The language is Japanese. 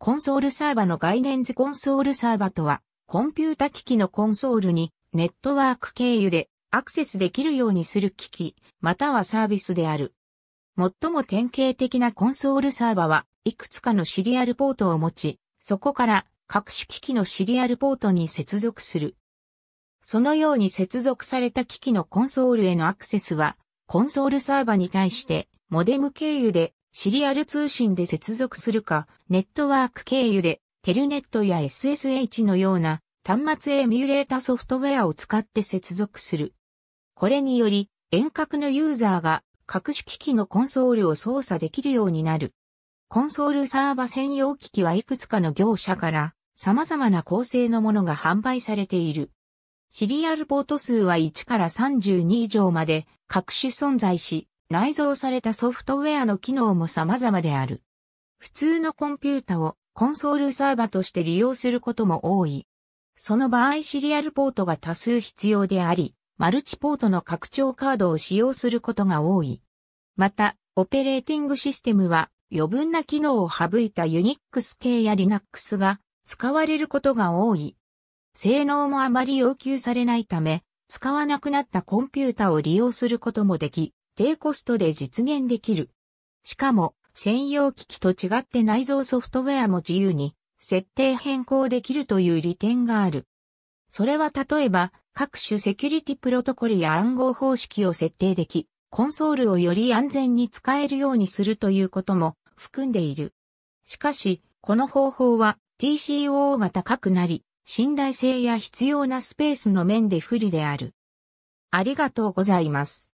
コンソールサーバの概念図コンソールサーバとは、コンピュータ機器のコンソールにネットワーク経由でアクセスできるようにする機器、またはサービスである。最も典型的なコンソールサーバはいくつかのシリアルポートを持ち、そこから各種機器のシリアルポートに接続する。そのように接続された機器のコンソールへのアクセスは、コンソールサーバに対してモデム経由でシリアル通信で接続するか、ネットワーク経由で、テルネットや SSH のような端末エミュレータソフトウェアを使って接続する。これにより、遠隔のユーザーが各種機器のコンソールを操作できるようになる。コンソールサーバ専用機器はいくつかの業者から様々な構成のものが販売されている。シリアルポート数は1から32以上まで各種存在し、内蔵されたソフトウェアの機能も様々である。普通のコンピュータをコンソールサーバとして利用することも多い。その場合シリアルポートが多数必要であり、マルチポートの拡張カードを使用することが多い。また、オペレーティングシステムは余分な機能を省いたユニックス系や Linux が使われることが多い。性能もあまり要求されないため、使わなくなったコンピュータを利用することもでき、低コストで実現できる。しかも、専用機器と違って内蔵ソフトウェアも自由に設定変更できるという利点がある。それは例えば、各種セキュリティプロトコルや暗号方式を設定でき、コンソールをより安全に使えるようにするということも含んでいる。しかし、この方法は TCO が高くなり、信頼性や必要なスペースの面で不利である。ありがとうございます。